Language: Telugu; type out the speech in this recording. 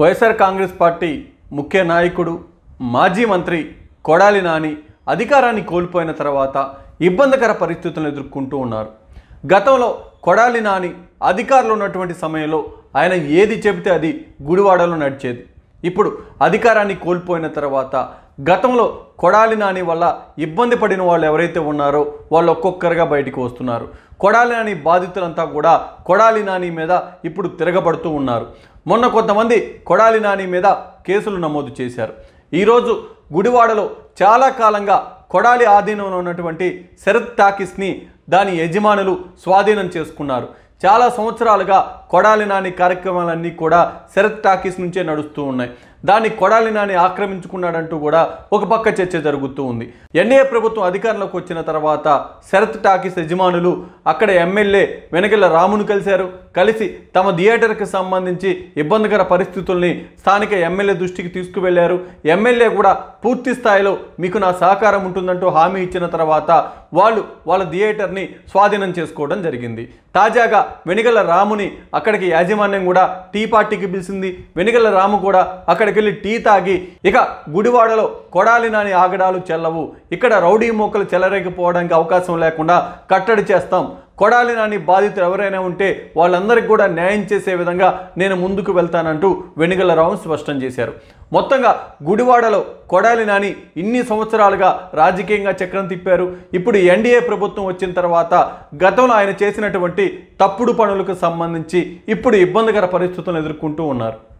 వైఎస్ఆర్ కాంగ్రెస్ పార్టీ ముఖ్య నాయకుడు మాజీ మంత్రి కొడాలి నాని అధికారాన్ని కోల్పోయిన తర్వాత ఇబ్బందికర పరిస్థితులను ఎదుర్కొంటూ ఉన్నారు గతంలో కొడాలి నాని అధికారంలో ఉన్నటువంటి సమయంలో ఆయన ఏది చెబితే అది గుడివాడలో నడిచేది ఇప్పుడు అధికారాన్ని కోల్పోయిన తర్వాత గతంలో కొడాలి నాని వల్ల ఇబ్బంది పడిన వాళ్ళు ఎవరైతే ఉన్నారో వాళ్ళు ఒక్కొక్కరుగా బయటికి వస్తున్నారు కొడాలి నాని బాధితులంతా కూడా కొడాలి నాని మీద ఇప్పుడు తిరగబడుతూ ఉన్నారు మొన్న కొంతమంది కొడాలి నాని మీద కేసులు నమోదు చేశారు ఈరోజు గుడివాడలో చాలా కాలంగా కొడాలి ఆధీనంలో ఉన్నటువంటి శరత్ టాకీస్ని దాని యజమానులు స్వాధీనం చేసుకున్నారు చాలా సంవత్సరాలుగా కొడాలి నాని కార్యక్రమాలన్నీ కూడా శరత్ టాకీస్ నుంచే నడుస్తూ ఉన్నాయి దాన్ని కొడాలి నాని ఆక్రమించుకున్నాడంటూ కూడా ఒక పక్క చర్చ జరుగుతూ ఉంది ఎన్డీఏ ప్రభుత్వం అధికారంలోకి వచ్చిన తర్వాత శరత్ టాకీస్ యజమానులు అక్కడ ఎమ్మెల్యే వెనకల రామును కలిశారు కలిసి తమ థియేటర్కి సంబంధించి ఇబ్బందికర పరిస్థితుల్ని స్థానిక ఎమ్మెల్యే దృష్టికి తీసుకువెళ్లారు ఎమ్మెల్యే కూడా పూర్తి స్థాయిలో మీకు నా సహకారం ఉంటుందంటూ హామీ ఇచ్చిన తర్వాత వాళ్ళు వాళ్ళ థియేటర్ని స్వాధీనం చేసుకోవడం జరిగింది తాజాగా వెనుగల రాముని అక్కడికి యాజమాన్యం కూడా టీ పార్టీకి పిలిచింది వెనుగల రాము కూడా అక్కడికి వెళ్ళి టీ తాగి ఇక గుడివాడలో కొడాలి నాని ఆగడాలు చెల్లవు ఇక్కడ రౌడీ మోకలు చెలరేకపోవడానికి అవకాశం లేకుండా కట్టడి చేస్తాం కొడాలి నాని బాధితులు ఎవరైనా ఉంటే వాళ్ళందరికీ కూడా న్యాయం చేసే విధంగా నేను ముందుకు వెళ్తానంటూ వెనుగలరావు స్పష్టం చేశారు మొత్తంగా గుడివాడలో కొడాలి నాని ఇన్ని సంవత్సరాలుగా రాజకీయంగా చక్రం తిప్పారు ఇప్పుడు ఎన్డీఏ ప్రభుత్వం వచ్చిన తర్వాత గతంలో ఆయన చేసినటువంటి తప్పుడు పనులకు సంబంధించి ఇప్పుడు ఇబ్బందికర పరిస్థితులను ఎదుర్కొంటూ ఉన్నారు